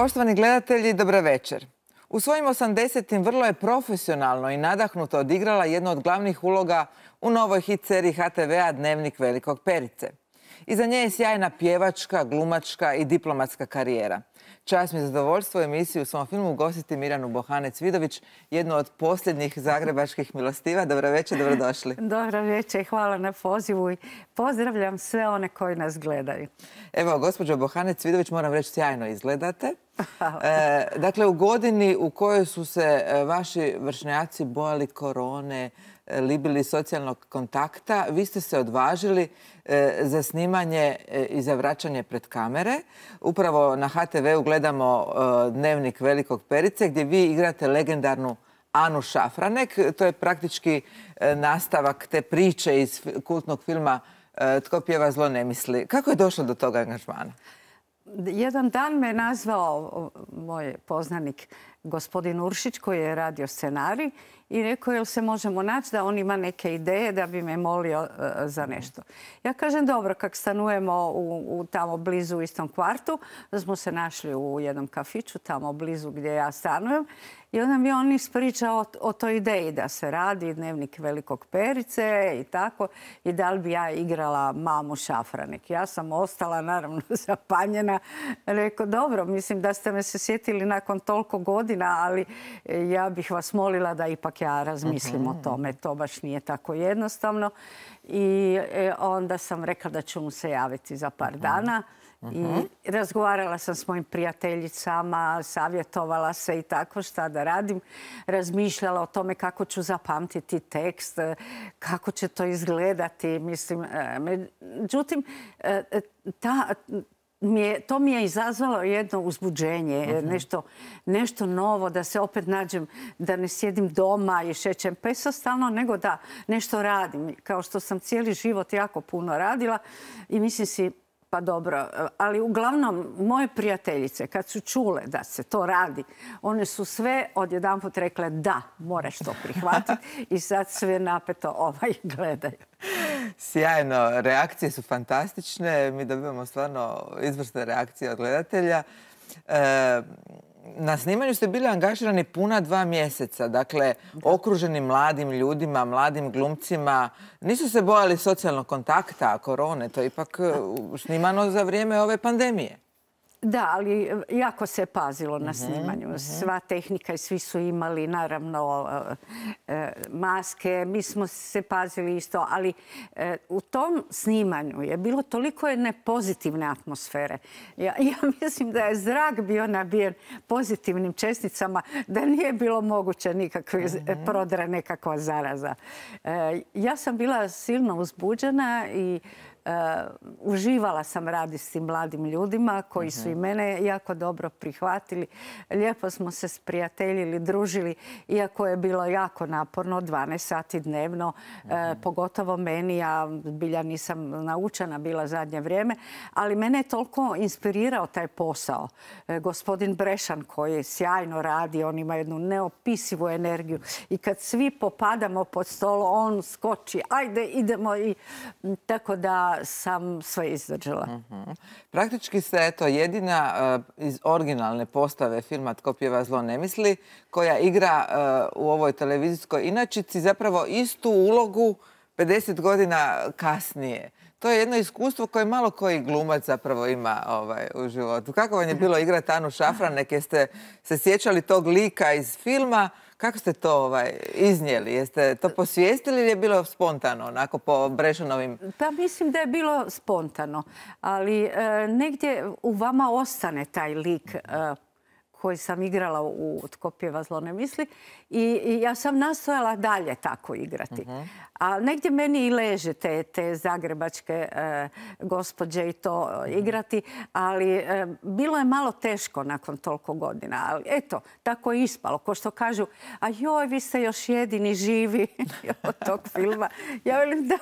Poštovani gledatelji, dobra večer. U svojim 80-im vrlo je profesionalno i nadahnuto odigrala jednu od glavnih uloga u novoj hit seriji HTV-a Dnevnik velikog perice. Iza nje je sjajna pjevačka, glumačka i diplomatska karijera. Čast mi je zadovoljstvo emisiji u svom filmu ugostiti Miranu Bohanec-Vidović, jednu od posljednjih zagrebačkih milostiva. Dobro večer, dobrodošli. Dobro večer, hvala na pozivu i pozdravljam sve one koji nas gledaju. Evo, gospođo Bohanec-Vidović, moram reći, sjajno izgledate. E, dakle, u godini u kojoj su se e, vaši vršnjaci bojali korone, libili socijalnog kontakta, vi ste se odvažili e, za snimanje e, i za vraćanje pred kamere. Upravo na HTV-u gledamo e, dnevnik Velikog Perice gdje vi igrate legendarnu Anu Šafranek. To je praktički nastavak te priče iz kultnog filma Tko pjeva zlo ne misli. Kako je došlo do toga angažmana? Jedan dan me nazvao moj poznanik gospodin Uršić koji je radio scenarij i rekao jel se možemo naći da on ima neke ideje da bi me molio e, za nešto. Ja kažem dobro, kak stanujemo u, tamo blizu u istom kvartu, da smo se našli u jednom kafiću tamo blizu gdje ja stanujem i onda mi on ispričao o, o toj ideji da se radi dnevnik velikog perice i tako i da li bi ja igrala mamu Šafranek. Ja sam ostala naravno zapanjena. Rekao dobro, mislim da ste me se sjetili nakon toliko godina ali e, ja bih vas molila da ipak ja razmislim o mhm. tome. To baš nije tako jednostavno. I e, onda sam rekla da ću mu se javiti za par mhm. dana. I mhm. razgovarala sam s mojim prijateljicama, savjetovala se i tako šta da radim. Razmišljala o tome kako ću zapamtiti tekst, e, kako će to izgledati. Mislim, međutim, ta, to mi je izazvalo jedno uzbuđenje, mhm. nešto, nešto novo, da se opet nađem, da ne sjedim doma i šećem peso pa stalno, nego da nešto radim. Kao što sam cijeli život jako puno radila i mislim si pa dobro, ali uglavnom moje prijateljice kad su čule da se to radi, one su sve odjedanput rekle da, moraš to prihvatiti i sad sve napeto ovaj gledaju. Sjajno, reakcije su fantastične, mi dobivamo stvarno izvrsne reakcije od gledatelja na snimanju ste bili angažirani puna dva mjeseca, dakle okruženi mladim ljudima, mladim glumcima. Nisu se bojali socijalnog kontakta, korone, to je ipak e, snimano za vrijeme ove pandemije. Da, ali e, jako se pazilo na mhm, snimanju. Mhm. Sva tehnika i svi su imali, naravno, e, e, maske. Mi smo se pazili isto, ali u tom snimanju je bilo toliko jedne pozitivne atmosfere. Ja, mislim da je zrak bio nabijen pozitivnim česnicama, da nije bilo moguće nikakve mhm. prodre, nekakva zaraza. Ja sam bila silno uzbuđena i Uh, uživala sam radi s tim mladim ljudima koji su i mhm. mene jako dobro prihvatili. Lijepo smo se sprijateljili, družili, iako je bilo jako naporno, 12 sati dnevno, uh, mhm. pogotovo meni, ja bilja nisam naučena bila zadnje vrijeme, ali mene je toliko inspirirao taj posao. E, gospodin Brešan koji sjajno radi, on ima jednu neopisivu energiju i kad svi popadamo pod stolo, on skoči, ajde idemo i tako da sam sve izdržala. Mhm. Praktički ste jedina eh, iz originalne postave filma Tko pjeva zlo ne misli, koja igra eh, u ovoj televizijskoj inačici zapravo istu ulogu 50 godina kasnije. To je jedno iskustvo koje malo koji glumac zapravo ima ovaj, u životu. Kako vam je bilo igrati Anu Šafran? Neke ste se sjećali tog lika iz filma, kako ste to ovaj, iznijeli? Jeste to posvijestili ili je bilo spontano, onako po Brešanovim? Pa mislim da je bilo spontano, ali e, negdje u vama ostane taj lik e, koji sam igrala u Tkopjeva zlo ne misli i, ja sam nastojala dalje tako igrati. Mhm. A negdje meni i leže te, zagrebačke e, gospođe i to mhm. igrati, ali e, bilo je malo teško nakon toliko godina. Ali eto, tako je ispalo. Ko što kažu, a joj, vi ste još jedini živi od tog filma. Ja velim da,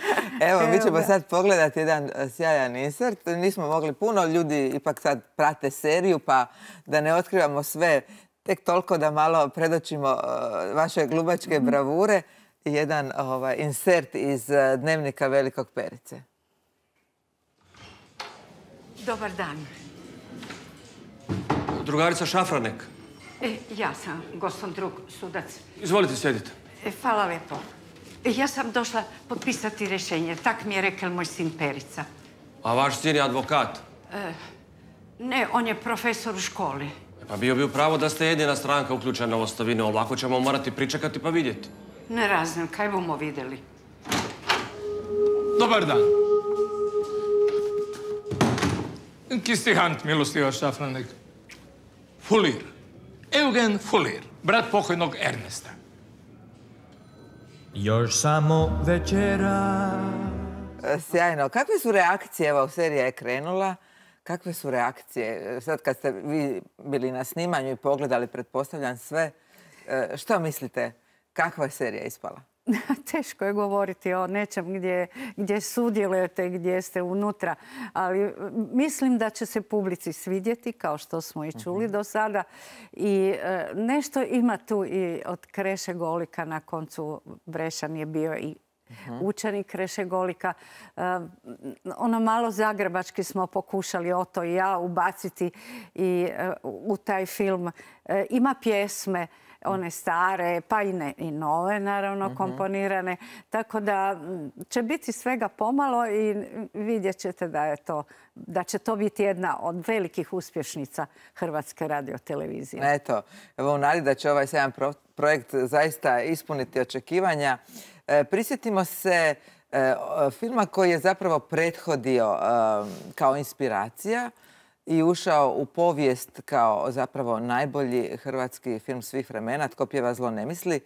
Evo, mi ćemo sad pogledati jedan e, sjajan insert. Nismo mogli puno, ljudi ipak sad prate seriju, pa da ne otkrivamo sve, tek toliko da malo predočimo e, vaše glubačke mhm. bravure. Jedan ovaj, insert iz e, dnevnika Velikog Perice. Dobar dan. Drugarica Šafranek. ja sam, gostom drug, sudac. Izvolite, sjedite. E, hvala lepo. E, ja sam došla potpisati rješenje. Tak mi je rekel moj sin Perica. A vaš sin je advokat? E, ne, on je profesor u školi. E, pa bio bi upravo da ste jedina stranka uključena u ostavine. Ovako ćemo morati pričekati pa vidjeti. Ne raznam, kaj bomo vidjeli? Dobar dan. Kisti Hunt, milostiva Štafranek. Fulir. Eugen Fulir, brat pokojnog Ernesta. Još samo večera. E, sjajno. Kakve su reakcije, evo, serija je krenula, kakve su reakcije? Sad kad ste vi bili na snimanju i pogledali, pretpostavljam sve, e, što mislite, kakva je serija ispala? teško je govoriti o nečem gdje, gdje i gdje ste unutra, ali mislim da će se publici svidjeti, kao što smo i mhm. čuli do sada. I e, nešto ima tu i od Kreše Golika, na koncu Brešan je bio i mhm. učenik Kreše Golika. E, ono malo zagrebački smo pokušali o to i ja ubaciti i e, u taj film. Ima pjesme, one stare, pa i, nove naravno mhm. komponirane. Tako da će biti svega pomalo i vidjet ćete da, da će to biti jedna od velikih uspješnica Hrvatske radiotelevizije. Eto, evo u nadi da će ovaj sedam projekt zaista ispuniti očekivanja. E, prisjetimo se e, filma koji je zapravo prethodio e, kao inspiracija i ušao u povijest kao zapravo najbolji hrvatski film svih vremena, Tko pjeva zlo ne misli.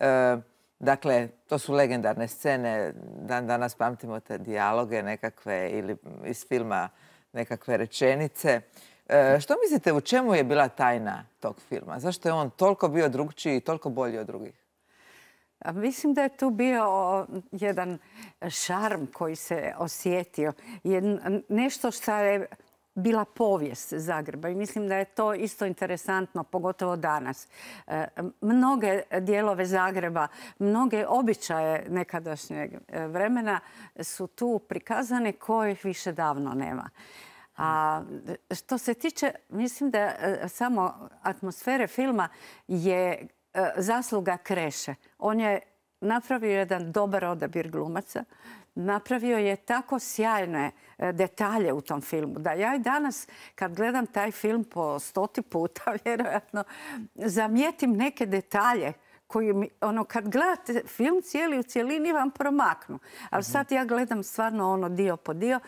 E, dakle, to su legendarne scene, dan danas pamtimo te dijaloge nekakve ili iz filma nekakve rečenice. E, što mislite, u čemu je bila tajna tog filma? Zašto je on toliko bio drugčiji i toliko bolji od drugih? mislim da je tu bio jedan šarm koji se osjetio. nešto što je bila povijest Zagreba i mislim da je to isto interesantno, pogotovo danas. E, mnoge dijelove Zagreba, mnoge običaje nekadašnjeg e, vremena su tu prikazane kojih više davno nema. A što se tiče, mislim da e, samo atmosfere filma je zasluga Kreše. On je napravio jedan dobar odabir glumaca, napravio je tako sjajne e, detalje u tom filmu da ja i danas kad gledam taj film po stoti puta vjerojatno zamijetim neke detalje koji mi, ono kad gledate film cijeli u cijelini vam promaknu. Ali mhm. sad ja gledam stvarno ono dio po dio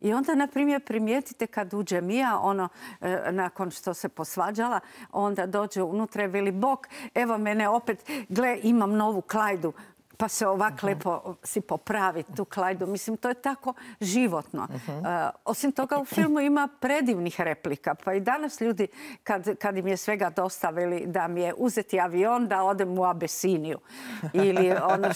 i onda, na primjer, primijetite kad uđe Mija, ono, e, nakon što se posvađala, onda dođe unutra i veli, bok, evo mene opet, gle, imam novu klajdu pa se ovako mhm. lepo si popravi tu klajdu. Mislim, to je tako životno. Mhm. E, osim toga, u filmu ima predivnih replika. Pa i danas ljudi, kad, im je svega dostavili da mi je uzeti avion, da odem u Abesiniju. Ili ono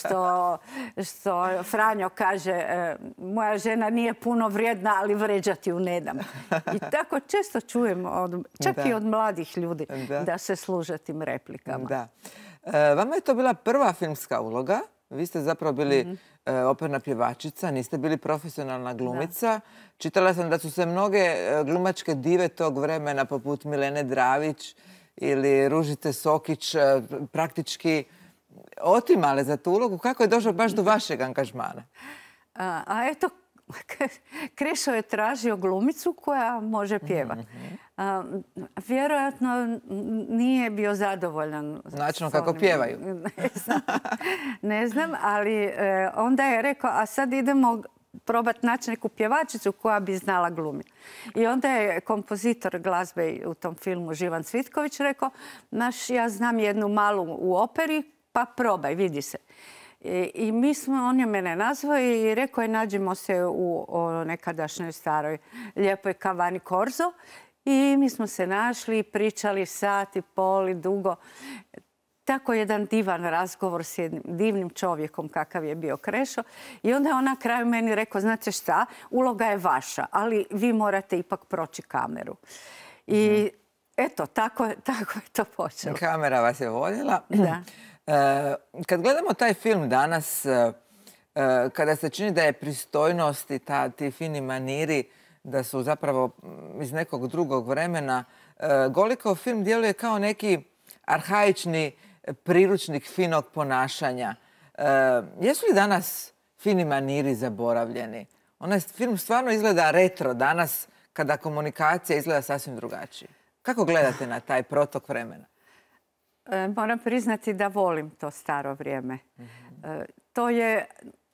što, Franjo kaže, e, moja žena nije puno vrijedna, ali vređati ju ne dam. I tako često čujem, čak i od mladih ljudi, da, se služe tim replikama. E, vama je to bila prva filmska uloga. Vi ste zapravo bili mhm. e, operna pjevačica, niste bili profesionalna glumica. Čitala sam da su se mnoge e, glumačke dive tog vremena, poput Milene Dravić ili Ružite Sokić, praktički otimale za tu ulogu. Kako je došlo baš do vašeg angažmana? a eto, Krešo je tražio glumicu koja može pjevati. Mhm, mhm. Vjerojatno nije bio zadovoljan. Načinom kako pjevaju. Ne znam, ali e, onda je rekao, a sad idemo probati naći neku pjevačicu koja bi znala glumiti. I onda je kompozitor glazbe u tom filmu Živan Cvitković rekao, naš, ja znam jednu malu u operi, pa probaj, vidi se. E, I mi smo, on je mene nazvao i rekao je nađemo se u nekadašnjoj staroj lijepoj kavani Korzo. I mi smo se našli, pričali sat i pol i dugo. Tako jedan divan razgovor s jednim divnim čovjekom kakav je bio Krešo. I onda je on na kraju meni rekao, znate šta, uloga je vaša, ali vi morate ipak proći kameru. I mhm. eto, tako, je to počelo. Kamera vas je vodila. Da. E, kad gledamo taj film danas, e, e, kada se čini da je pristojnost i ti fini maniri, da su zapravo mm, iz nekog drugog vremena, Golikov film djeluje kao neki arhaični priručnik finog ponašanja. Jesu li danas fini maniri zaboravljeni? Onaj film stvarno izgleda retro danas, kada komunikacija izgleda sasvim drugačije. Kako gledate na taj protok vremena? E, moram priznati da volim to staro vrijeme. E, to je,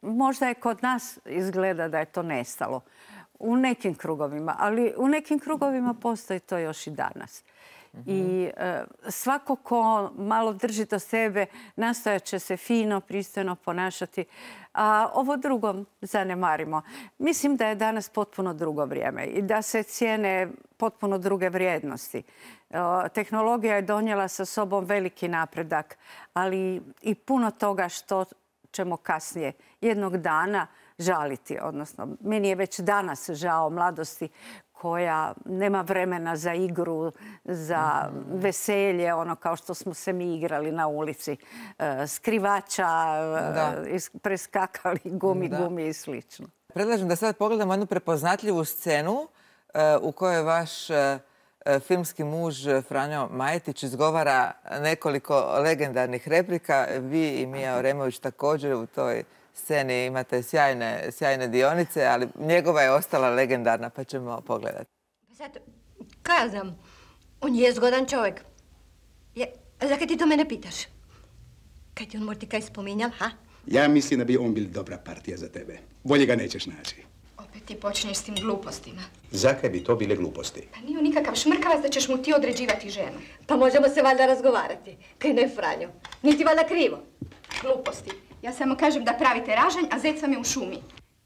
možda je kod nas izgleda da je to nestalo. U nekim krugovima, ali u nekim krugovima postoji to još i danas. Mhm. I e, svako ko malo drži do sebe, nastojat će se fino, pristojno ponašati a ovo drugo zanemarimo. Mislim da je danas potpuno drugo vrijeme i da se cijene potpuno druge vrijednosti. E, tehnologija je donijela sa sobom veliki napredak, ali i puno toga što ćemo kasnije jednog dana žaliti. Odnosno, meni je već danas žao mladosti koja nema vremena za igru, za mhm. veselje, ono kao što smo se mi igrali na ulici. E, skrivača, e, preskakali gumi, gumi i sl. Predlažem da sad pogledamo jednu prepoznatljivu scenu e, u kojoj vaš filmski muž Franjo Majetić izgovara nekoliko legendarnih replika. Vi i Mija Oremović također u toj sceni imate sjajne, sjajne dionice, ali njegova je ostala legendarna, pa ćemo pogledati. Pa sad, kaj on je zgodan čovjek. Je, zakaj ti to mene pitaš? Kaj ti on ti kaj spominjam, ha? Ja mislim da bi on bil dobra partija za tebe. Bolje ga nećeš naći. Opet ti počneš s tim glupostima. Zakaj bi to bile gluposti? Pa nije on nikakav šmrkavac da ćeš mu ti određivati ženu. Pa možemo se valjda razgovarati. Kaj ne, Franjo? Niti valjda krivo. Gluposti. Ja samo kažem da pravite ražanj, a zec vam je u šumi.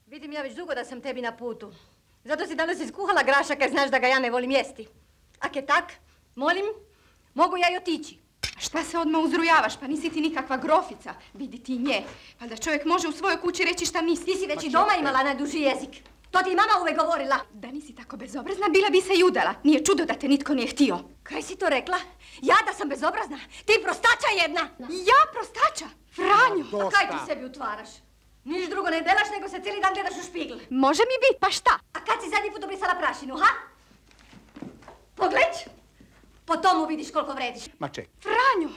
Vidim ja već dugo da sam tebi na putu. Zato si danas iskuhala grašaka jer znaš da ga ja ne volim jesti. Ak je tak, molim, mogu ja i otići. Šta se odmah uzrujavaš? Pa nisi ti nikakva grofica. Vidi ti nje. Pa da čovjek može u svojoj kući reći šta misli. Ti si već pa i doma imala najduži jezik. To ti i mama uvek govorila. Da nisi tako bezobrazna, bila bi se i udala. Nije čudo da te nitko nije htio. Kaj si to rekla? Ja da sam bezobrazna? Ti prostača jedna! Ja prostača? Franjo! A kaj ti sebi utvaraš? Niš drugo ne delaš, nego se cijeli dan gledaš u špigl. Može mi biti pa šta? A kad si zadnji put obrisala prašinu, ha? Pogleć! Po tomu vidiš koliko vrediš. Ma ček. Franjo!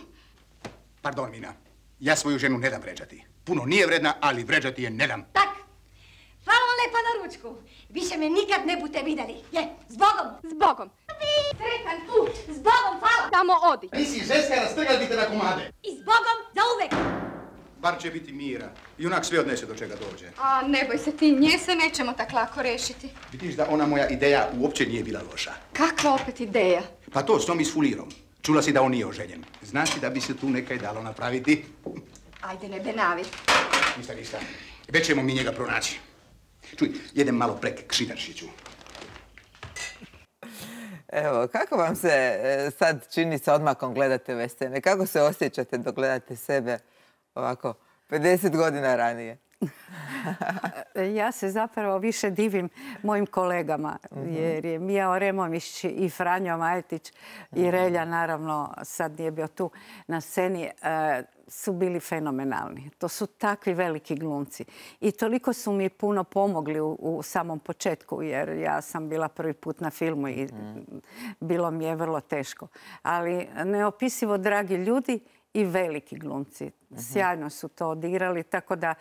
Pardon, Mina. Ja svoju ženu ne dam vređati. Puno nije vredna, ali vređati je ne dam. Tak. Hvala vam lepa na ručku. Više me nikad ne bute vidjeli. Je, zbogom. Zbogom. Sretan put. Zbogom, hvala. Samo odi. Nisi ženska, rastrgati te na komade. I zbogom, za uvek. Bar će biti mira. I onak sve odnese do čega dođe. A ne boj se ti, nje se nećemo tak lako rešiti. Vidiš da ona moja ideja uopće nije bila loša. Kakva opet ideja? Pa to, s tom fulirom. Čula si da on nije oženjen. Znaš li da bi se tu nekaj dalo napraviti? Ajde, ne benavi. Ništa, ništa. Već ćemo mi njega pronaći. Čuj, jedem malo prek Kšidaršiću. Evo, kako vam se e, sad čini sa odmakom gledate ove scene? Kako se osjećate dok gledate sebe? ovako, 50 godina ranije? ja se zapravo više divim mojim kolegama, mhm. jer je Mija Oremović i Franjo Majetić i mhm. Relja, naravno, sad nije bio tu na sceni, e, su bili fenomenalni. To su takvi veliki glumci. I toliko su mi puno pomogli u, u samom početku, jer ja sam bila prvi put na filmu i mhm. bilo mi je vrlo teško. Ali neopisivo dragi ljudi i veliki glumci. Mhm. Sjajno su to odigrali. tako da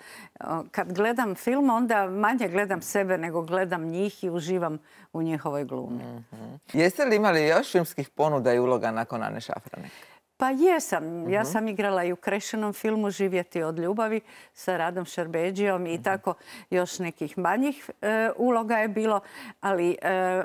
kad gledam film, onda manje gledam sebe nego gledam njih i uživam u njihovoj glumi. Mhm. Jeste li imali još filmskih ponuda i uloga nakon Ane Šafrane? Pa jesam. Ja mhm. sam igrala i u krešenom filmu Živjeti od ljubavi sa Radom Šerbeđijom i tako još nekih manjih e, uloga je bilo, ali e,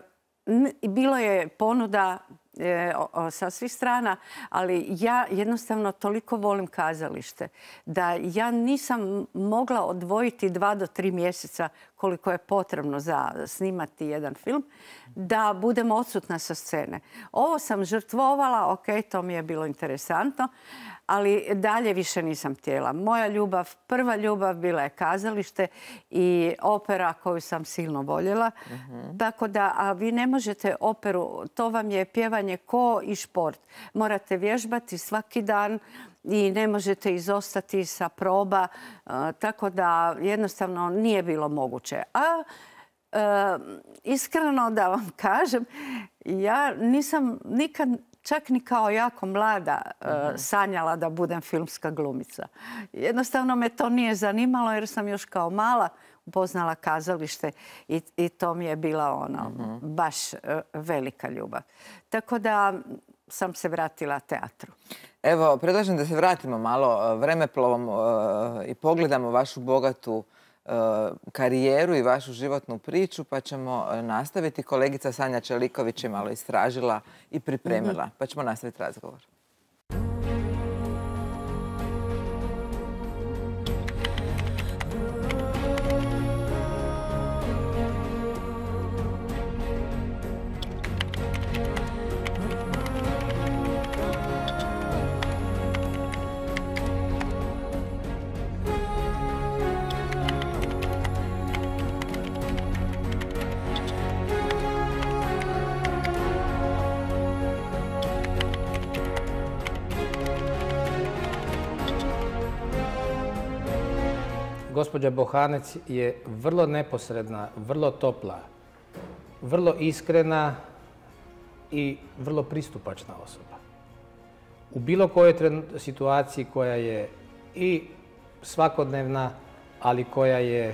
bilo je ponuda E, sa svih strana, ali ja jednostavno toliko volim kazalište da ja nisam mogla odvojiti dva do tri mjeseca koliko je potrebno za snimati jedan film, da budem odsutna sa scene. Ovo sam žrtvovala, ok, to mi je bilo interesantno, ali dalje više nisam tijela. Moja ljubav, prva ljubav bila je kazalište i opera koju sam silno voljela. Mhm. Tako da, a vi ne možete operu, to vam je pjevanje ko i šport. Morate vježbati svaki dan i ne možete izostati sa proba, e, tako da jednostavno nije bilo moguće. A e, iskreno da vam kažem, ja nisam nikad čak ni kao jako mlada e, mhm. sanjala da budem filmska glumica. Jednostavno me to nije zanimalo jer sam još kao mala upoznala kazalište i, to mi je bila ono, mhm. baš e, velika ljubav. Tako da sam se vratila teatru. Evo, predlažem da se vratimo malo e, vremeplovom i pogledamo vašu bogatu E, karijeru i vašu životnu priču, pa ćemo e, nastaviti. Kolegica Sanja Čeliković je malo istražila i pripremila, mhm. pa ćemo nastaviti razgovor. gospođa Bohanec je vrlo neposredna, vrlo topla, vrlo iskrena i vrlo pristupačna osoba. U bilo kojoj situaciji koja je i svakodnevna, ali koja je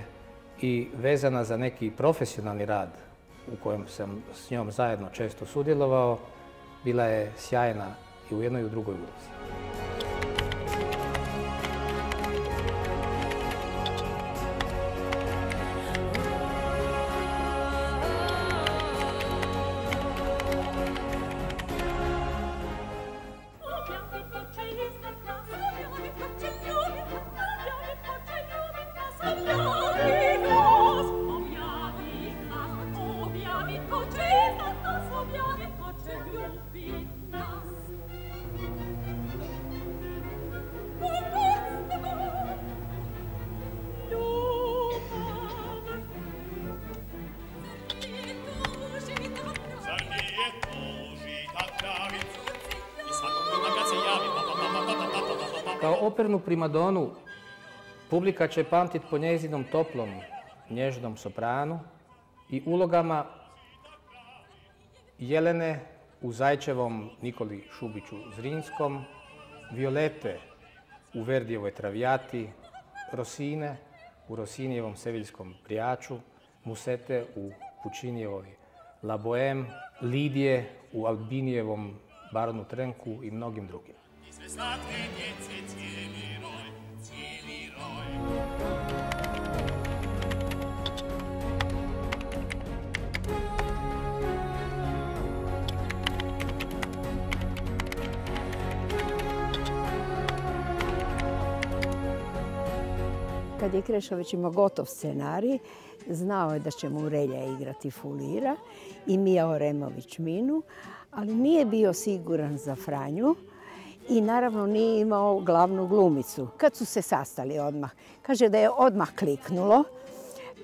i vezana za neki profesionalni rad u kojem sam s njom zajedno često sudjelovao, bila je sjajna i u jednoj i u drugoj ulici. opernu primadonu publika će pamtiti po njezinom toplom, nježnom sopranu i ulogama Jelene u Zajčevom Nikoli Šubiću Zrinskom, Violete u Verdijevoj Travijati, Rosine u Rosinijevom Seviljskom Prijaču, Musete u Pučinijevoj La Boheme, Lidije u Albinijevom Baronu Trenku i mnogim drugim kad je Krešović imao gotov scenarij, znao je da će mu Relja igrati Fulira i Mija Oremović Minu, ali nije bio siguran za Franju i naravno nije imao glavnu glumicu. Kad su se sastali odmah, kaže da je odmah kliknulo,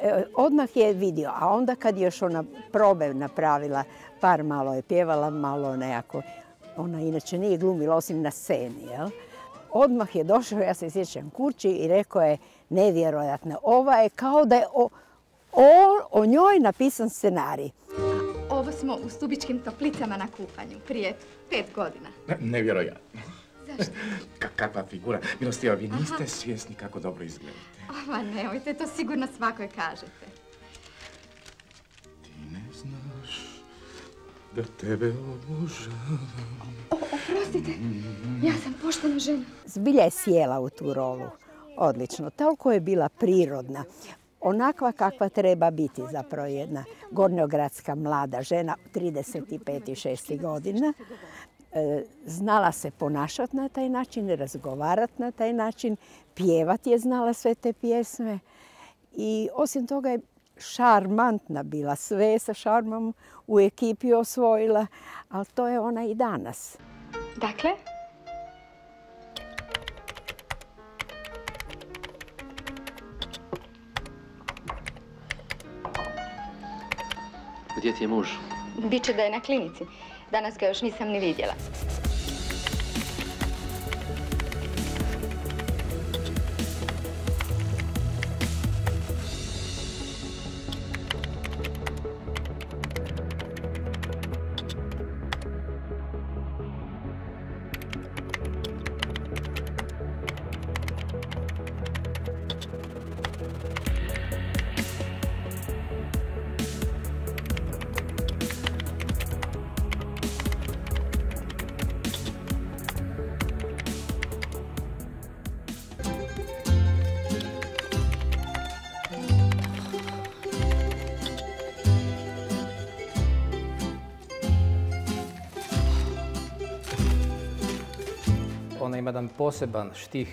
e, odmah je vidio, a onda kad je još ona probe napravila, par malo je pjevala, malo nejako, ona inače nije glumila osim na sceni, jel? Odmah je došao, ja se sjećam kući i rekao je, nevjerojatno, ova je kao da je o, njoj napisan scenarij. Ovo smo u Stubičkim toplicama na kupanju prije pet godina. nevjerojatno. Kakva figura. Milostiva, vi niste svjesni kako dobro izgledate. Oma, nemojte, to sigurno svakoj kažete. Ti ne znaš da tebe obožavam. O, oprostite, ja sam poštena žena. Zbilja je sjela u tu rolu. Odlično, toliko je bila prirodna. Onakva kakva treba biti zapravo jedna gornjogradska mlada žena, 35 i 6 godina, E, znala se ponašati na taj način, razgovarati na taj način, pjevati je znala sve te pjesme i osim toga je šarmantna bila, sve je sa šarmom u ekipi osvojila, ali to je ona i danas. Dakle, Gdje ti je muž? Biće da je na klinici. Danas ga još nisam ni vidjela. ima jedan poseban štih,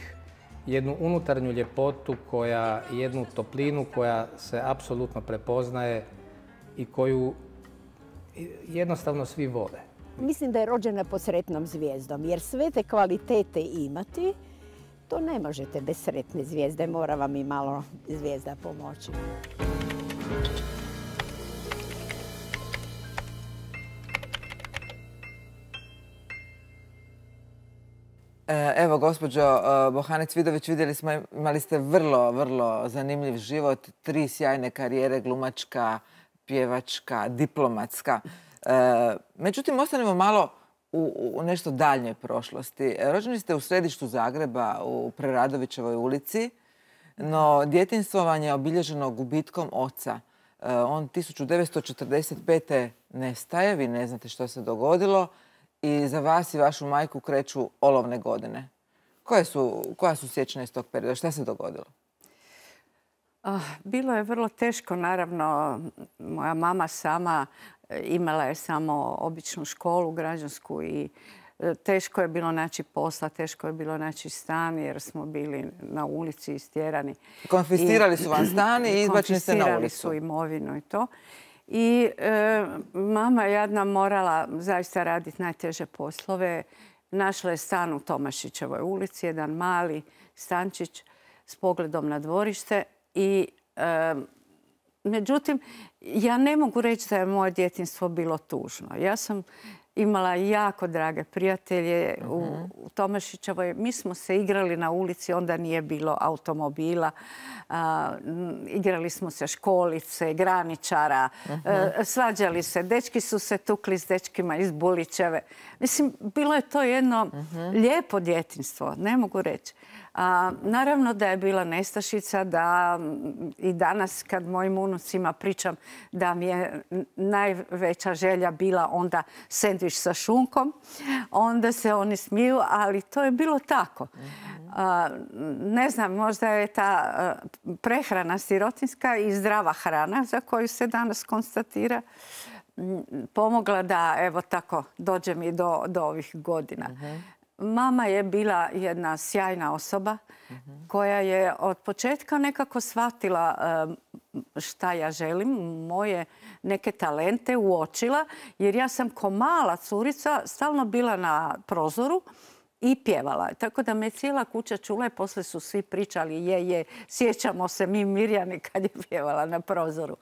jednu unutarnju ljepotu koja, jednu toplinu koja se apsolutno prepoznaje i koju jednostavno svi vole. Mislim da je rođena pod sretnom zvijezdom, jer sve te kvalitete imati, to ne možete bez sretne zvijezde, mora vam i malo zvijezda pomoći. E, evo, gospođo e, Bohanec Vidović, vidjeli smo, imali ste vrlo, vrlo zanimljiv život. Tri sjajne karijere, glumačka, pjevačka, diplomatska. E, međutim, ostanemo malo u, nešto daljnjoj prošlosti. Rođeni ste u središtu Zagreba, u Preradovićevoj ulici, no djetinstvo vam je obilježeno gubitkom oca. On 1945. nestaje, vi ne znate što se dogodilo i za vas i vašu majku kreću olovne godine. koja su sjećanja iz tog perioda? Šta se dogodilo? Ah, bilo je vrlo teško, naravno. Moja mama sama eh, imala je samo običnu školu, građansku i eh, teško je bilo naći posla, teško je bilo naći stan jer smo bili na ulici istjerani. Konfistirali su vam stan i izbačili ste na ulicu. Konfistirali su imovinu i to. I e, mama jedna morala zaista raditi najteže poslove. Našla je stan u Tomašićevoj ulici, jedan mali stančić s pogledom na dvorište. I, e, međutim, ja ne mogu reći da je moje djetinstvo bilo tužno. Ja sam imala jako drage prijatelje u mhm. Tomašićevoj. Mi smo se igrali na ulici, onda nije bilo automobila. igrali smo se školice, graničara, mhm. e, svađali se. Dečki su se tukli s dečkima iz Bulićeve. Mislim, bilo je to jedno mhm. lijepo djetinstvo, ne mogu reći naravno da je bila nestašica da i danas kad mojim unucima pričam da mi je najveća želja bila onda sendvič sa šunkom, onda se oni smiju, ali to je bilo tako. Mhm. ne znam, možda je ta prehrana sirotinska i zdrava hrana za koju se danas konstatira pomogla da evo tako dođem i do, ovih godina. Mhm. Mama je bila jedna sjajna osoba koja je od početka nekako shvatila šta ja želim, moje neke talente uočila, jer ja sam ko mala curica stalno bila na prozoru i pjevala. Tako da me cijela kuća čula i poslije su svi pričali je, je, sjećamo se mi Mirjani kad je pjevala na prozoru.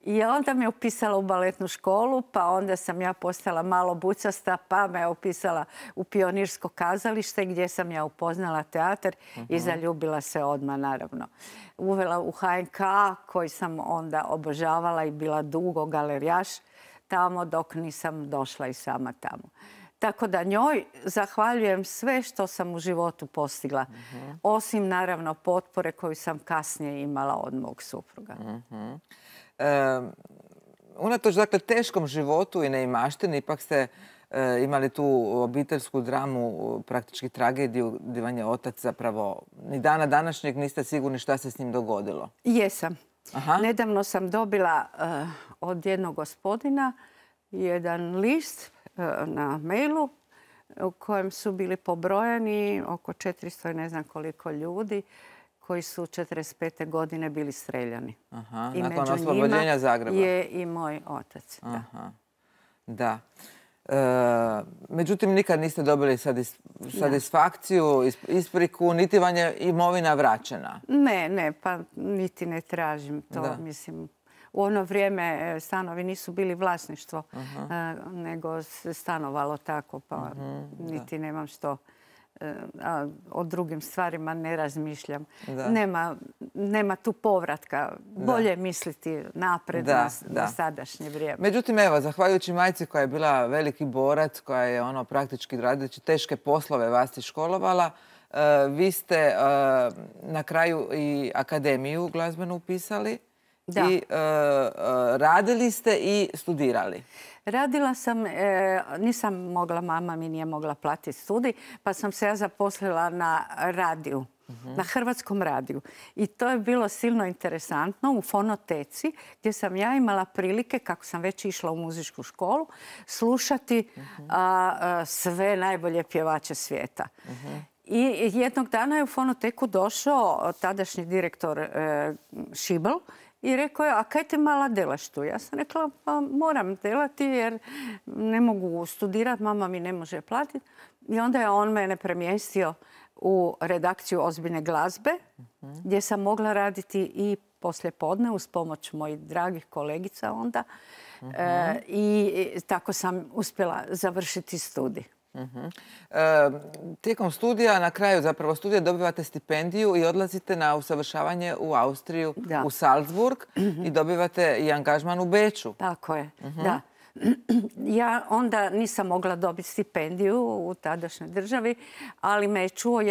I onda me upisala u baletnu školu, pa onda sam ja postala malo bucasta, pa me upisala u pionirsko kazalište gdje sam ja upoznala teatar i mhm. zaljubila se odmah, naravno. Uvela u HNK koji sam onda obožavala i bila dugo galerijaš tamo dok nisam došla i sama tamo. Tako da njoj zahvaljujem sve što sam u životu postigla. Mhm. Osim, naravno, potpore koju sam kasnije imala od mog supruga. Mhm unatoč dakle teškom životu i neimaštini ipak ste e, imali tu obiteljsku dramu, praktički tragediju divanje vam je otac zapravo ni dana današnjeg niste sigurni šta se s njim dogodilo. Jesam. Nedavno sam dobila e, od jednog gospodina jedan list e, na mailu u kojem su bili pobrojani oko 400 i ne znam koliko ljudi koji su 1945. godine bili streljani. nakon oslobođenja je i moj otac. Da. E, međutim, nikad niste dobili satisfakciju, ispriku, niti vam je imovina vraćena. Ne, ne, pa niti ne tražim to. Mislim, u ono vrijeme e, stanovi nisu bili vlasništvo, e, nego se nego stanovalo tako, pa mhm, niti nemam što Eh, o drugim stvarima ne razmišljam. Nema, tu povratka. Bolje misliti napred na, sadašnje vrijeme. Međutim, evo, zahvaljujući majci koja je bila veliki borac, koja je ono praktički radeći teške poslove vas je školovala, eh, vi ste eh, na kraju i akademiju glazbenu upisali. Da. I e, e, radili ste i studirali. Radila sam, e, nisam mogla, mama mi nije mogla platiti studij, pa sam se ja zaposlila na radiju, mhm. na Hrvatskom radiju. I to je bilo silno interesantno u fonoteci gdje sam ja imala prilike, kako sam već išla u muzičku školu, slušati mhm. sve najbolje pjevače svijeta. Mhm. I jednog dana je u fonoteku došao tadašnji direktor Šibel i rekao je, a kaj te mala delaš tu? Ja sam rekla, pa moram delati jer ne mogu studirati, mama mi ne može platiti. I onda je on mene premjestio u redakciju Ozbiljne glazbe, mhm. gdje sam mogla raditi i poslje podne uz pomoć mojih dragih kolegica onda. E, mhm. I tako sam uspjela završiti studij. Mhm. E, tijekom studija, na kraju zapravo studija, dobivate stipendiju i odlazite na usavršavanje u Austriju, u Salzburg mhm. i dobivate i angažman u beču Tako je, mhm. da. Ja onda nisam mogla dobiti stipendiju u tadašnjoj državi, ali me je čuo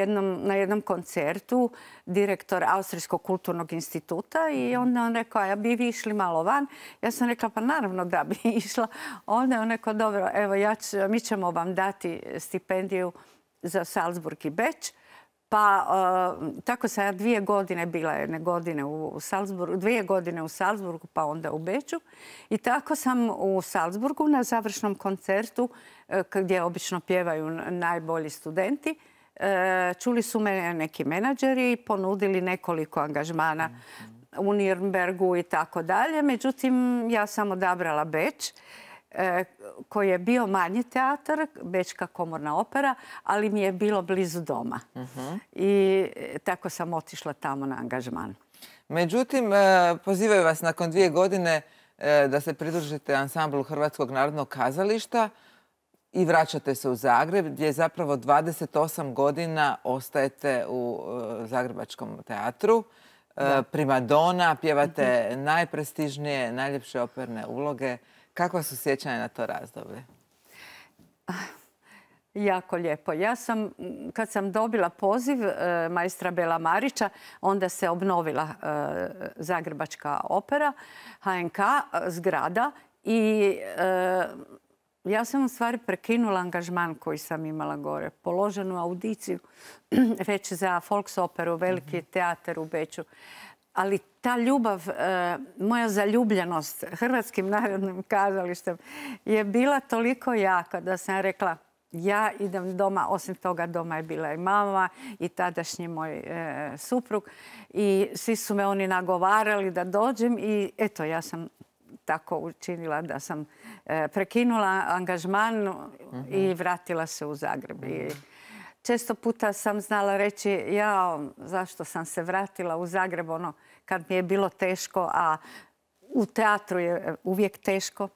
na jednom koncertu direktor Austrijskog kulturnog instituta i mhm. onda on rekao, ja bi vi išli malo van. Ja sam rekla, pa naravno da bi išla. Onda je on rekao, dobro, evo, ja ću, mi ćemo vam dati stipendiju za Salzburg i Beč pa eh, tako sam ja dvije godine bila jedne godine u Salzburgu, dvije godine u Salzburgu pa onda u Beću. I tako sam u Salzburgu na završnom koncertu eh, gdje obično pjevaju najbolji studenti. Eh, čuli su me neki menadžeri i ponudili nekoliko angažmana mhm. u Nirnbergu i tako dalje. Međutim, ja sam odabrala Beč E, koji je bio manji teatar, Bečka komorna opera, ali mi je bilo blizu doma. Mhm. I e, tako sam otišla tamo na angažman. Međutim, e, pozivaju vas nakon dvije godine da se pridružite ansamblu Hrvatskog narodnog kazališta i vraćate se u Zagreb gdje zapravo 28 godina ostajete u Zagrebačkom teatru. Primadona, pjevate mhm. najprestižnije, najljepše operne uloge. Kakva su sjećanja na to razdoblje? Jako lijepo. Ja sam, kad sam dobila poziv e, majstra Bela Marića, onda se obnovila e, Zagrebačka opera, HNK, e, zgrada i ja sam u stvari prekinula angažman koji sam imala gore. Položenu audiciju već za Volks operu, veliki mhm. teater u Beću ali ta ljubav, e, moja zaljubljenost Hrvatskim narodnim kazalištem je bila toliko jaka da sam rekla ja idem doma, osim toga doma je bila i mama i tadašnji moj e, suprug i svi su me oni nagovarali da dođem i eto ja sam tako učinila da sam e, prekinula angažman i mhm. vratila se u Zagreb. Mhm često puta sam znala reći ja zašto sam se vratila u Zagreb ono kad mi je bilo teško, a u teatru je uvijek teško.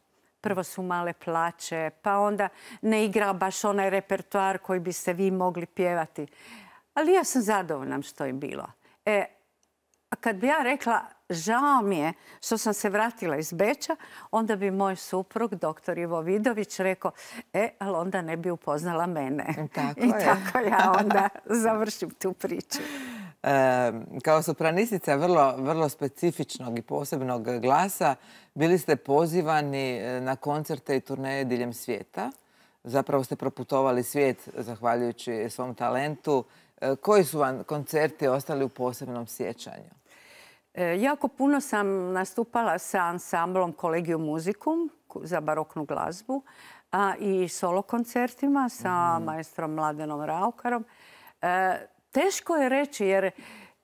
Prvo su male plaće, pa onda ne igra baš onaj repertoar koji se vi mogli pjevati. Ali ja sam zadovoljna što je bilo. E, kad bi ja rekla žao mi je što sam se vratila iz Beča, onda bi moj suprug, doktor Ivo Vidović, rekao, e, ali onda ne bi upoznala mene. E, tako I tako ja onda završim tu priču. kao sopranistica vrlo, vrlo specifičnog i posebnog glasa bili ste pozivani e, na koncerte i turneje diljem svijeta. Zapravo ste proputovali svijet zahvaljujući svom talentu. E, koji su vam koncerti ostali u posebnom sjećanju? E, jako puno sam nastupala sa ansamblom Collegium Musicum za baroknu glazbu a i solo koncertima sa mhm. maestrom Mladenom Raukarom. E, teško je reći jer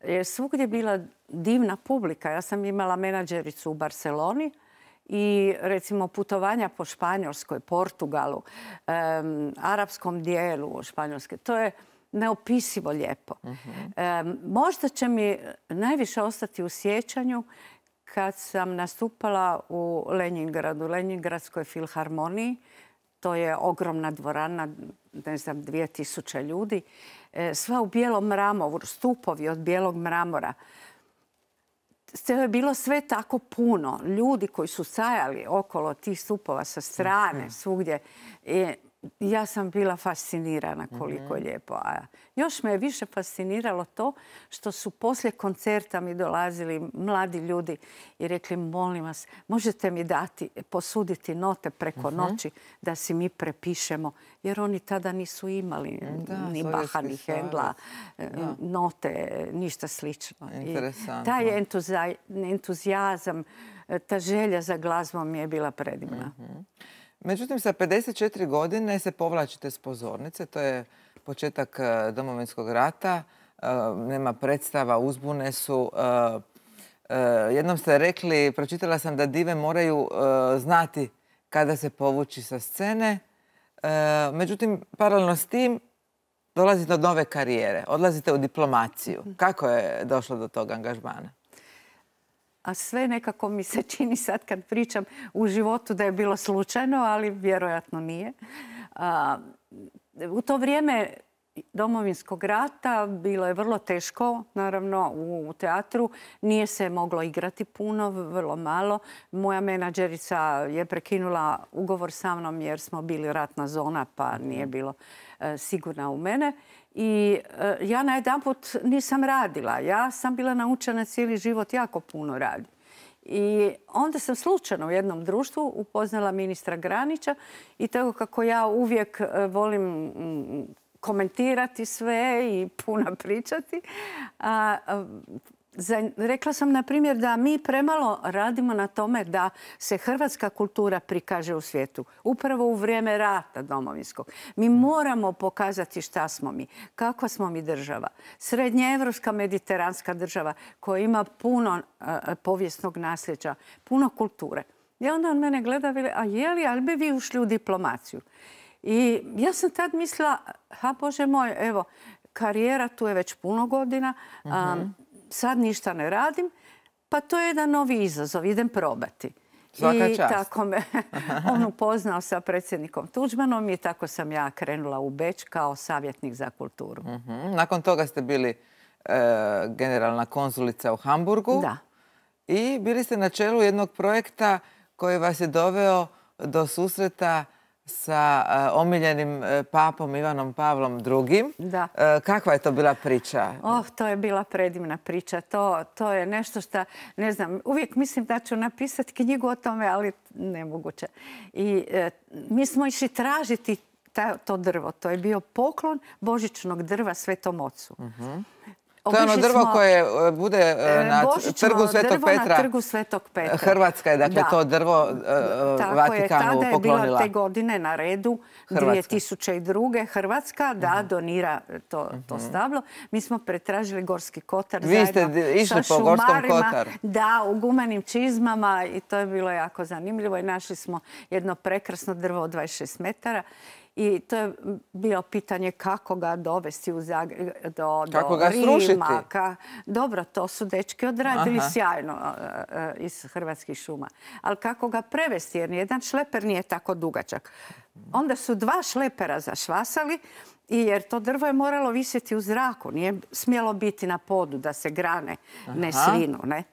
je svugdje bila divna publika. Ja sam imala menadžericu u Barceloni i recimo putovanja po Španjolskoj, Portugalu, arapskom dijelu Španjolske. To je neopisivo lijepo. Mhm. možda će mi najviše ostati u sjećanju kad sam nastupala u Lenjingradu, Lenjingradskoj filharmoniji. To je ogromna dvorana, ne znam, tisuće ljudi. E, sva u bijelom mramoru, stupovi od bijelog mramora. Sve je bilo sve tako puno. Ljudi koji su sajali okolo tih stupova sa strane, mhm. svugdje ja sam bila fascinirana koliko je mhm. lijepo. još me je više fasciniralo to što su poslije koncerta mi dolazili mladi ljudi i rekli molim vas, možete mi dati, posuditi note preko mhm. noći da si mi prepišemo. Jer oni tada nisu imali e, ni Baha, ni Hendla, note, ništa slično. taj entuzijazam, ta želja za glazbom mi je bila predivna. Mhm. Međutim, sa 54 godine se povlačite s pozornice. To je početak e, domovinskog rata. E, nema predstava, uzbune su. E, jednom ste rekli, pročitala sam da dive moraju znati kada se povući sa scene. Međutim, paralelno s tim, dolazite od nove karijere. Odlazite u diplomaciju. Mhm. Kako je došlo do tog angažmana? a sve nekako mi se čini sad kad pričam u životu da je bilo slučajno, ali vjerojatno nije. u to vrijeme domovinskog rata bilo je vrlo teško, naravno, u, teatru. Nije se moglo igrati puno, vrlo malo. Moja menadžerica je prekinula ugovor sa mnom jer smo bili ratna zona pa nije mhm. bilo e, sigurna u mene. I eh, ja na jedan put nisam radila. Ja sam bila naučena cijeli život jako puno radi. I onda sam slučajno u jednom društvu upoznala ministra Granića i tako kako ja uvijek eh, volim mm, komentirati sve i puno pričati. Eh, rekla sam na primjer da mi premalo radimo na tome da se hrvatska kultura prikaže u svijetu. Upravo u vrijeme rata domovinskog. Mi mm. moramo pokazati šta smo mi, kakva smo mi država. Srednjeevropska mediteranska država koja ima puno e, povijesnog nasljeđa, puno kulture. I onda on mene gleda, a je li, ali bi vi ušli u diplomaciju. I ja sam tad mislila, ha Bože moj, evo, karijera tu je već puno godina, mhm sad ništa ne radim, pa to je jedan novi izazov, idem probati. Svaka I tako me on upoznao sa predsjednikom Tuđmanom i tako sam ja krenula u Beč kao savjetnik za kulturu. Mhm. Nakon toga ste bili e, generalna konzulica u Hamburgu. Da. I bili ste na čelu jednog projekta koji vas je doveo do susreta sa eh, omiljenim eh, papom Ivanom Pavlom II. Da. Eh, kakva je to bila priča? Oh, to je bila predivna priča. To, to je nešto što, ne znam, uvijek mislim da ću napisati knjigu o tome, ali nemoguće. I mi smo išli tražiti to drvo. To je bio poklon božičnog drva Svetom Ocu. Uh to je ono drvo koje bude na trgu Svetog Petra. Na trgu Hrvatska je, dakle, to drvo e, Tako Vatikanu je, tada je bila te godine na redu, 2002. Hrvatska, da, mhm. donira to, mhm. stablo. Mi smo pretražili Gorski kotar Vi ste po Da, u gumenim čizmama i to je bilo jako zanimljivo. I našli smo jedno prekrasno drvo od 26 metara i to je bilo pitanje kako ga dovesti u do, kako ga Rima. Dobro, to su dečki odradili sjajno e, e, iz Hrvatskih šuma. Ali kako ga prevesti, jer jedan šleper nije tako dugačak. Onda su dva šlepera zašvasali i jer to drvo je moralo visjeti u zraku, nije smjelo biti na podu da se grane ne slinu. Ne?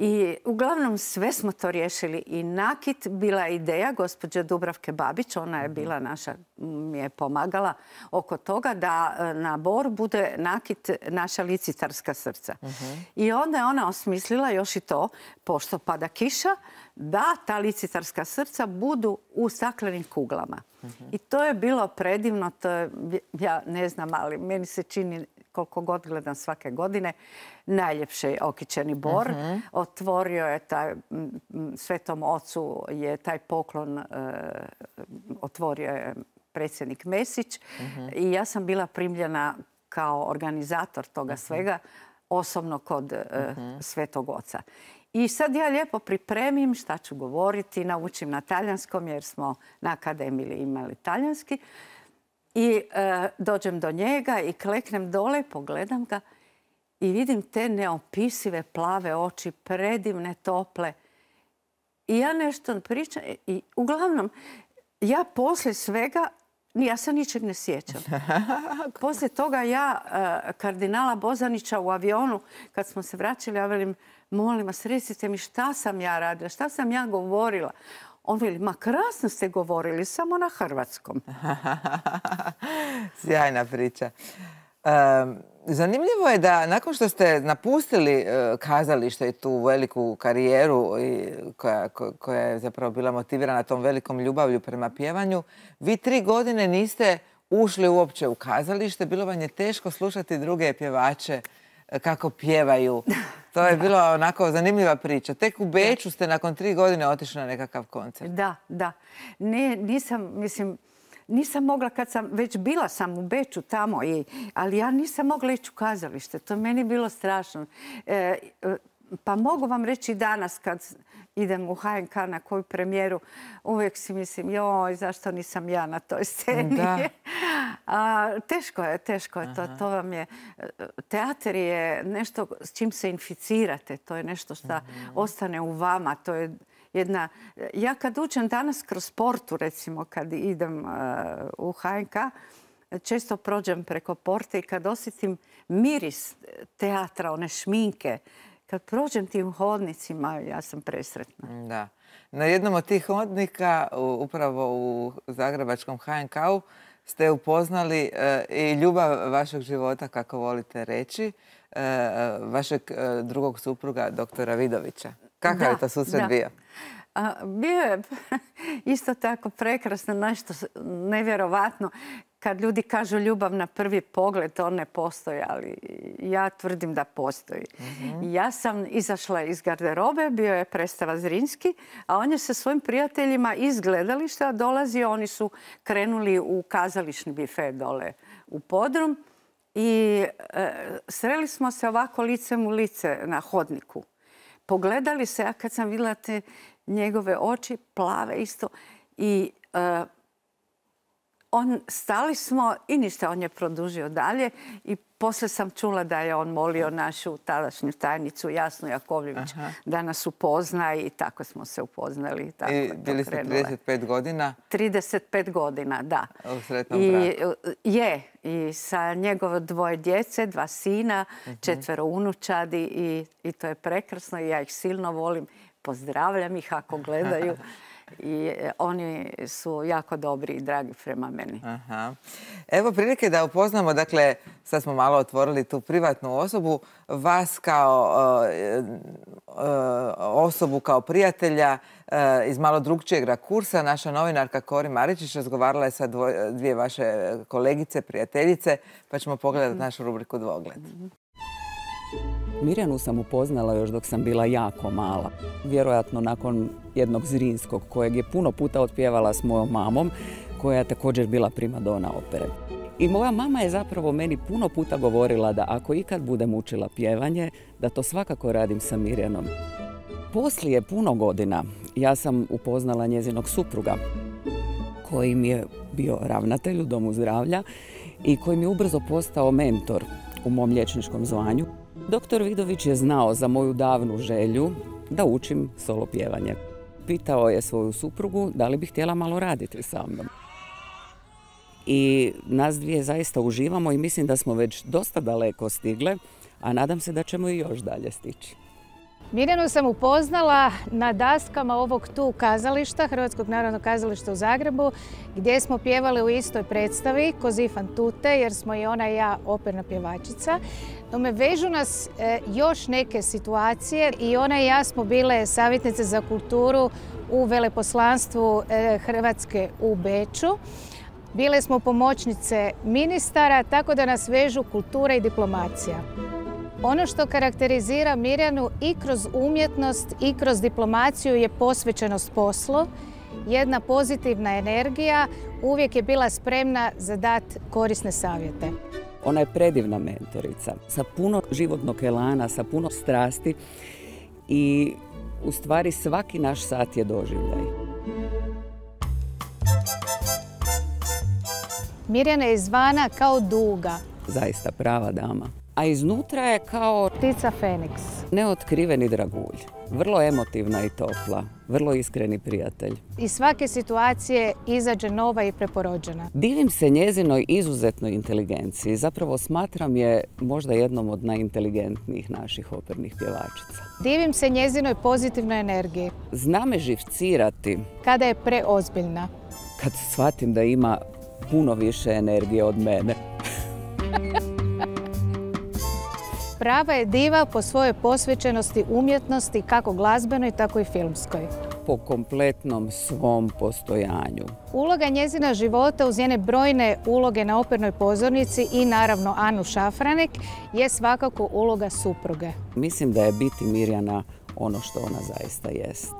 I uglavnom sve smo to riješili i nakit bila je ideja gospođe Dubravke Babić, ona je mhm. bila naša, mi mm, je pomagala oko toga da e, na bor bude nakit naša licitarska srca. Mhm. I onda je ona osmislila još i to, pošto pada kiša, da ta licitarska srca budu u staklenim kuglama. Mhm. I to je bilo predivno, ja ne znam, ali meni se čini koliko god gledam svake godine, najljepši je okićeni bor. Mhm. Otvorio je taj, svetom ocu je taj poklon, e, otvorio je predsjednik Mesić mhm. i ja sam bila primljena kao organizator toga mhm. svega osobno kod e, svetog oca. I sad ja lijepo pripremim šta ću govoriti, naučim na talijanskom jer smo na akademiji imali talijanski. I e, dođem do njega i kleknem dole, pogledam ga i vidim te neopisive plave oči, predivne, tople. I ja nešto pričam i uglavnom ja poslije svega ja se ničeg ne sjećam. Poslije toga ja e, kardinala Bozanića u avionu, kad smo se vraćali, ja velim, molim vas, recite mi šta sam ja radila, šta sam ja govorila. On veli, ma krasno ste govorili, samo na hrvatskom. Sjajna priča. zanimljivo je da nakon što ste napustili e, kazalište i tu veliku karijeru koja, koja je zapravo bila motivirana tom velikom ljubavlju prema pjevanju, vi tri godine niste ušli uopće u kazalište. Bilo vam je teško slušati druge pjevače kako pjevaju. To je bila onako zanimljiva priča. Tek u Beću ste nakon tri godine otišli na nekakav koncert. Da, da. Ne, nisam, mislim, nisam mogla kad sam, već bila sam u Beču tamo, i, ali ja nisam mogla ići u kazalište. To je meni bilo strašno. E, pa mogu vam reći danas kad idem u HNK na koju premijeru, uvijek si mislim, joj, zašto nisam ja na toj sceni. A, teško je, teško je to. To vam je... Teater je nešto s čim se inficirate. To je nešto što mhm. ostane u vama. To je jedna... Ja kad uđem danas kroz sportu, recimo, kad idem e, u HNK, često prođem preko porte i kad osjetim miris teatra, one šminke, kad prođem tim hodnicima, ja sam presretna. Da. Na jednom od tih hodnika, upravo u Zagrebačkom HNK-u, ste upoznali e, i ljubav vašeg života, kako volite reći, e, vašeg e, drugog supruga, doktora Vidovića. Kakav je to susret bio? bio je isto tako prekrasno, nešto nevjerovatno kad ljudi kažu ljubav na prvi pogled, to ne postoji, ali ja tvrdim da postoji. Mhm. Ja sam izašla iz garderobe, bio je prestava Zrinski, a on je sa svojim prijateljima iz gledališta dolazio. Oni su krenuli u kazališni bife dole u podrum i e, sreli smo se ovako licem u lice na hodniku. Pogledali se, a kad sam vidjela te njegove oči, plave isto, i e, on, stali smo i ništa, on je produžio dalje i poslije sam čula da je on molio našu tadašnju tajnicu Jasnu Jakovljević da nas upozna i tako smo se upoznali. I, tako e, bili ste 35 godina? 35 godina, da. U sretnom I, Je, i sa njegove dvoje djece, dva sina, mhm. četvero unučadi i, i to je prekrasno i ja ih silno volim. Pozdravljam ih ako gledaju i e, oni su jako dobri i dragi prema meni. Evo prilike da upoznamo, dakle, sad smo malo otvorili tu privatnu osobu, vas kao e, e, osobu, kao prijatelja iz malo drugčijeg rakursa. Naša novinarka Kori Maričić razgovarala je sa dvije vaše kolegice, prijateljice, pa ćemo pogledati mhm. našu rubriku Dvogled. Mirjanu sam upoznala još dok sam bila jako mala. Vjerojatno nakon jednog Zrinskog kojeg je puno puta otpjevala s mojom mamom koja je također bila dona opere. I moja mama je zapravo meni puno puta govorila da ako ikad budem učila pjevanje, da to svakako radim sa Mirjanom. Poslije puno godina ja sam upoznala njezinog supruga koji mi je bio ravnatelj u Domu zdravlja i koji mi je ubrzo postao mentor u mom liječničkom zvanju. Doktor Vidović je znao za moju davnu želju da učim solo pjevanje. Pitao je svoju suprugu da li bi htjela malo raditi sa mnom. I nas dvije zaista uživamo i mislim da smo već dosta daleko stigle, a nadam se da ćemo i još dalje stići. Mirjanu sam upoznala na daskama ovog tu kazališta, Hrvatskog narodnog kazališta u Zagrebu, gdje smo pjevali u istoj predstavi Kozifan Tute, jer smo i ona i ja operna pjevačica. No me vežu nas e, još neke situacije i ona i ja smo bile savjetnice za kulturu u veleposlanstvu e, Hrvatske u Beču. Bile smo pomoćnice ministara, tako da nas vežu kultura i diplomacija. Ono što karakterizira Mirjanu i kroz umjetnost i kroz diplomaciju je posvećenost poslu, jedna pozitivna energija, uvijek je bila spremna za dat korisne savjete. Ona je predivna mentorica, sa puno životnog elana, sa puno strasti i u stvari svaki naš sat je doživljaj. Mirjana je izvana kao duga. Zaista prava dama a iznutra je kao... Ptica Feniks. Neotkriveni dragulj. Vrlo emotivna i topla. Vrlo iskreni prijatelj. Iz svake situacije izađe nova i preporođena. Divim se njezinoj izuzetnoj inteligenciji. Zapravo smatram je možda jednom od najinteligentnijih naših opernih pjevačica. Divim se njezinoj pozitivnoj energiji. Zna me živcirati. Kada je preozbiljna. Kad shvatim da ima puno više energije od mene. Prava je diva po svojoj posvećenosti umjetnosti kako glazbenoj, tako i filmskoj. Po kompletnom svom postojanju. Uloga njezina života uz njene brojne uloge na opernoj pozornici i naravno Anu Šafranek je svakako uloga supruge. Mislim da je biti Mirjana ono što ona zaista jest.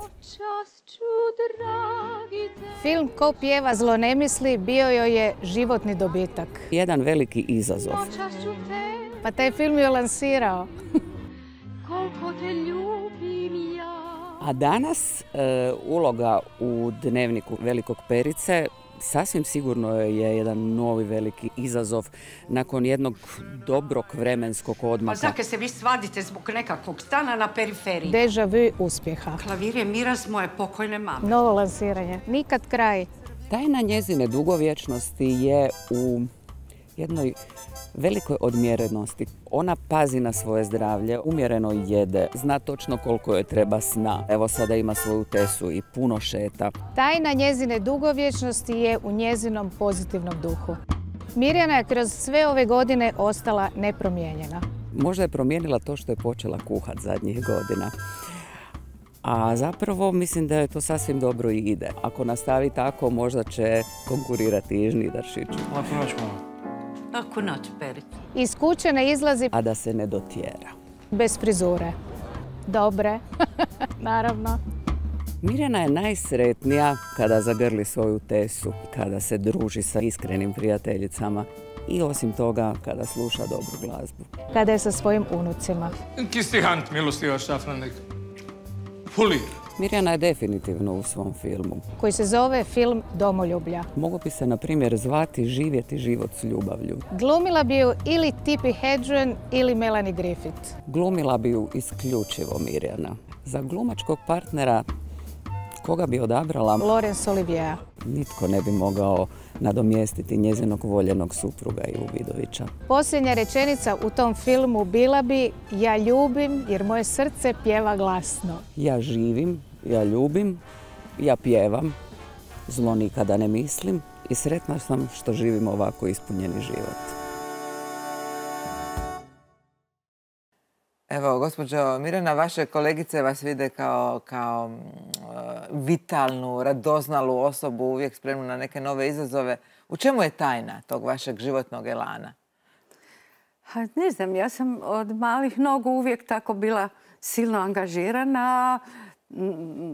Film Ko pjeva zlo ne misli bio joj je životni dobitak. Jedan veliki izazov. Pa taj film je lansirao. A danas e, uloga u dnevniku Velikog Perice sasvim sigurno je jedan novi veliki izazov nakon jednog dobrog vremenskog odmaka. Pa zake se vi svadite zbog nekakvog stana na periferiji? Deja vu uspjeha. Klavir je miras moje pokojne mame. Novo lansiranje. Nikad kraj. Tajna njezine dugovječnosti je u jednoj velikoj odmjerenosti. Ona pazi na svoje zdravlje, umjereno jede, zna točno koliko joj treba sna. Evo sada ima svoju tesu i puno šeta. Tajna njezine dugovječnosti je u njezinom pozitivnom duhu. Mirjana je kroz sve ove godine ostala nepromijenjena. Možda je promijenila to što je počela kuhat zadnjih godina. A zapravo mislim da je to sasvim dobro i ide. Ako nastavi tako, možda će konkurirati i Žnidaršiću. Kako noć Iz kuće ne izlazi. A da se ne dotjera. Bez frizure. Dobre, naravno. Mirjana je najsretnija kada zagrli svoju tesu, kada se druži sa iskrenim prijateljicama i osim toga kada sluša dobru glazbu. Kada je sa svojim unucima. Kisti hant, milosti vaš Mirjana je definitivno u svom filmu. Koji se zove film Domoljublja. Mogu bi se, na primjer, zvati Živjeti život s ljubavlju. Glumila bi ju ili Tipi Hedren ili Melanie Griffith. Glumila bi ju isključivo Mirjana. Za glumačkog partnera koga bi odabrala? Lorenz Olivier. Nitko ne bi mogao nadomjestiti njezinog voljenog supruga i Uvidovića. Posljednja rečenica u tom filmu bila bi Ja ljubim jer moje srce pjeva glasno. Ja živim ja ljubim, ja pjevam, zlo nikada ne mislim i sretna sam što živim ovako ispunjeni život. Evo, gospođo mirena, vaše kolegice vas vide kao, kao mm, e, vitalnu, radoznalu osobu, uvijek spremnu na neke nove izazove. U čemu je tajna tog vašeg životnog elana? ne znam, ja sam od malih nogu uvijek tako bila silno angažirana,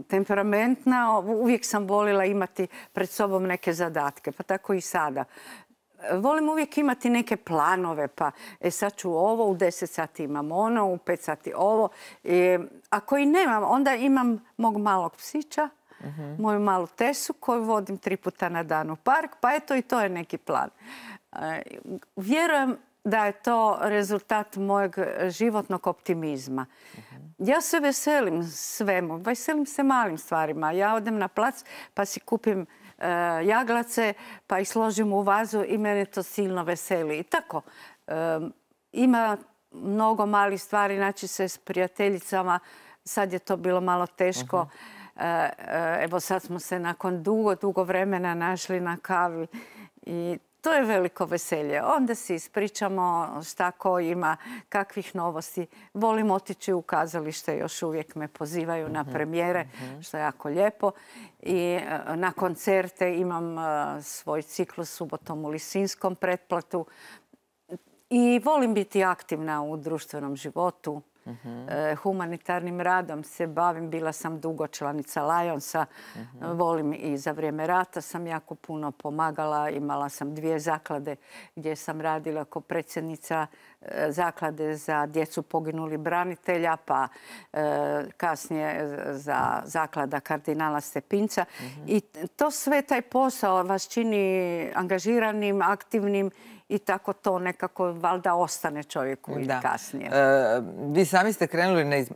temperamentna, uvijek sam volila imati pred sobom neke zadatke, pa tako i sada. Volim uvijek imati neke planove, pa e, sad ću ovo, u deset sati imam ono, u pet sati ovo. E, ako i nemam, onda imam mog malog psića, mhm. moju malu tesu koju vodim tri puta na dan u park, pa eto i to je neki plan. E, vjerujem da je to rezultat mojeg životnog optimizma. Mhm. Ja se veselim svemu, veselim se malim stvarima. Ja odem na plac pa si kupim e, jaglace pa ih složim u vazu i mene to silno veseli. I tako, e, ima mnogo malih stvari, naći se s prijateljicama. Sad je to bilo malo teško. Mhm. E, evo sad smo se nakon dugo, dugo vremena našli na kavi i to je veliko veselje. Onda se ispričamo šta ko ima, kakvih novosti. Volim otići u kazalište, još uvijek me pozivaju na mhm, premijere, mhm. što je jako lijepo. I e, na koncerte imam e, svoj ciklus subotom u Lisinskom pretplatu. I volim biti aktivna u društvenom životu, Eh, humanitarnim radom se bavim, bila sam dugo članica Lionsa, mhm. volim i za vrijeme rata sam jako puno pomagala, imala sam dvije zaklade gdje sam radila kao predsjednica eh, zaklade za djecu poginuli branitelja, pa eh, kasnije za zaklada kardinala Stepinca. Mhm. I to sve taj posao vas čini angažiranim, aktivnim i tako to nekako valjda ostane čovjeku i kasnije. E, vi sami ste krenuli na, iz,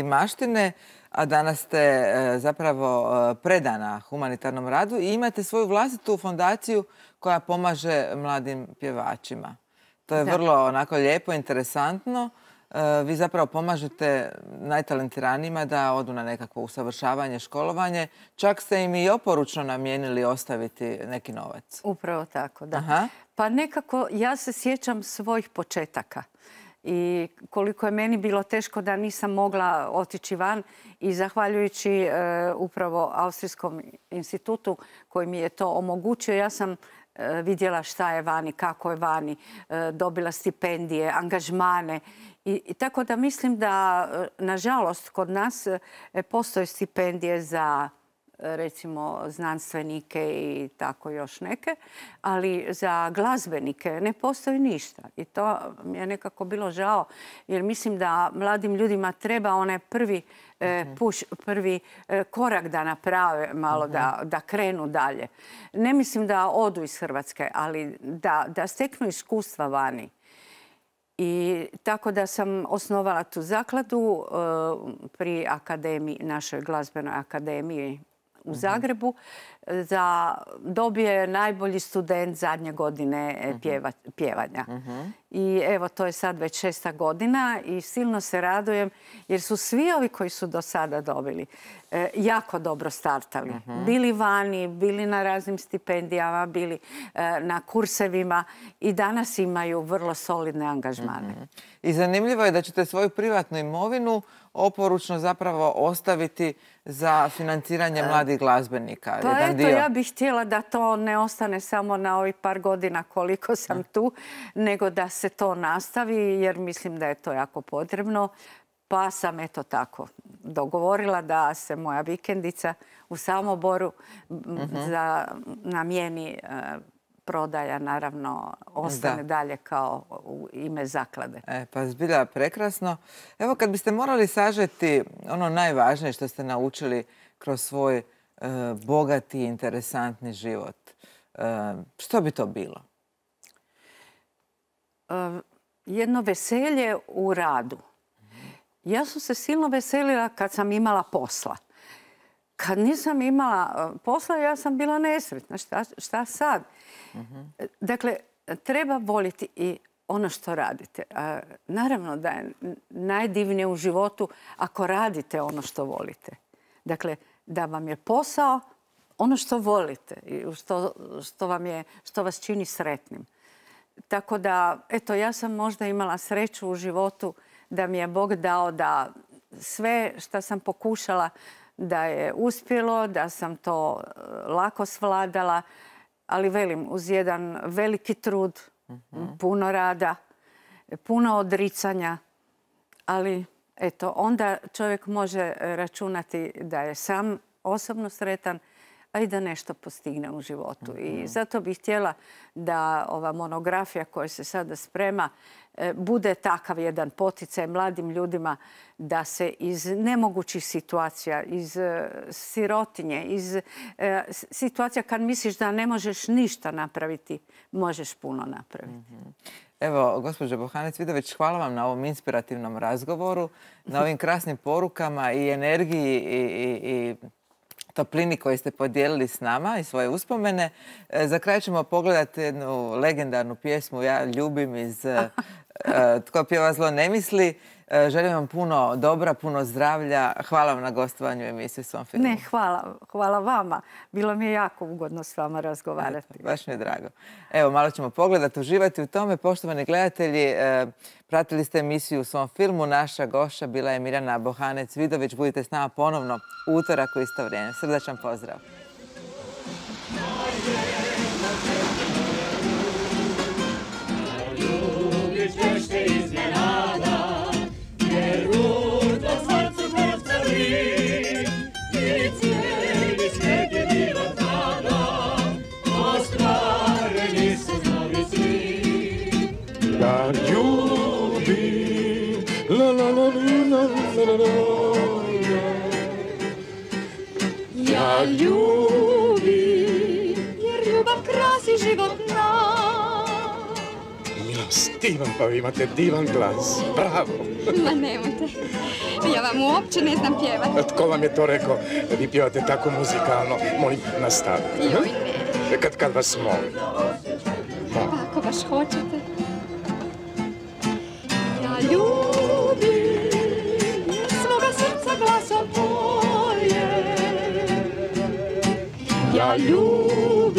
imaštine, a danas ste e, zapravo e, predana humanitarnom radu i imate svoju vlastitu fondaciju koja pomaže mladim pjevačima. To je vrlo onako lijepo, interesantno. vi zapravo pomažete najtalentiranijima da odu na nekakvo usavršavanje, školovanje. Čak ste im i oporučno namijenili ostaviti neki novac. Upravo tako, da. Pa nekako ja se sjećam svojih početaka i koliko je meni bilo teško da nisam mogla otići van i zahvaljujući e, upravo Austrijskom institutu koji mi je to omogućio, ja sam e, vidjela šta je vani, kako je vani, e, dobila stipendije, angažmane. I, I tako da mislim da, nažalost, kod nas postoje stipendije za recimo znanstvenike i tako još neke, ali za glazbenike ne postoji ništa. I to mi je nekako bilo žao, jer mislim da mladim ljudima treba onaj prvi e, mhm. prvi e, korak da naprave, malo mhm. da, krenu dalje. Ne mislim da odu iz Hrvatske, ali da, da steknu iskustva vani. I tako da sam osnovala tu zakladu e, pri akademiji, našoj glazbenoj akademiji u mhm. Zagrebu, e, za dobije najbolji student zadnje godine e, mhm. pjevanja. Mhm. I evo, to je sad već šesta godina i silno se radujem jer su svi ovi koji su do sada dobili e, jako dobro startali. Bili vani, bili na raznim stipendijama, bili na kursevima i danas imaju vrlo solidne angažmane. I zanimljivo je da ćete svoju privatnu imovinu oporučno zapravo ostaviti za financiranje e, mladih glazbenika. Pa eto, ja bih htjela da to ne ostane samo na ovih par godina koliko sam tu, nego da se to nastavi jer mislim da je to jako potrebno. Pa sam eto tako dogovorila da se moja vikendica u Samoboru mhm. namijeni e, prodaja naravno ostane dalje kao u ime zaklade. E, pa zbilja prekrasno. Evo kad biste morali sažeti ono najvažnije što ste naučili kroz svoj e, bogati i interesantni život, e, što bi to bilo? E, jedno veselje u radu. Ja sam se silno veselila kad sam imala posla kad nisam imala e, posla, ja sam bila nesretna. Šta, šta sad? Mhm. Dakle, treba voliti i ono što radite. E, naravno da je najdivnije u životu ako radite ono što volite. Dakle, da vam je posao ono što volite i što, što, vam je, što vas čini sretnim. Tako da, eto, ja sam možda imala sreću u životu da mi je Bog dao da sve što sam pokušala da je uspjelo, da sam to e, lako svladala, ali velim, uz jedan veliki trud, mhm. puno rada, puno odricanja, ali eto, onda čovjek može računati da je sam osobno sretan i da nešto postigne u životu. I mhm. zato bih htjela da ova monografija koja se sada sprema e, bude takav jedan poticaj mladim ljudima da se iz nemogućih situacija, iz e, sirotinje, iz e, situacija kad misliš da ne možeš ništa napraviti, možeš puno napraviti. Mhm. Evo, gospođo Bohanec Vidović, hvala vam na ovom inspirativnom razgovoru, na ovim krasnim porukama i energiji i toplini koju ste podijelili s nama i svoje uspomene. E, za kraj ćemo pogledati jednu legendarnu pjesmu Ja ljubim iz e, e, Tko pjeva zlo ne misli. E, želim vam puno dobra, puno zdravlja. Hvala vam na gostovanju emisije Svom filmu. Ne, hvala. Hvala vama. Bilo mi je jako ugodno s vama razgovarati. Baš mi je drago. Evo, malo ćemo pogledati, uživati u tome. Poštovani gledatelji, e, pratili ste emisiju u svom filmu. Naša goša bila je Mirjana Bohanec-Vidović. Budite s nama ponovno utorak u isto vrijeme. Srdačan pozdrav. pa vi imate divan glas. Bravo. Ma nemojte. Ja vam uopće ne znam pjevati. Tko vam je to rekao da vi pjevate tako muzikalno? Molim, nastavite. Joj, ne. Kad, kad vas molim. Ako baš hoćete. Ja ljubim svoga srca glasom tvoje. Ja ljubim,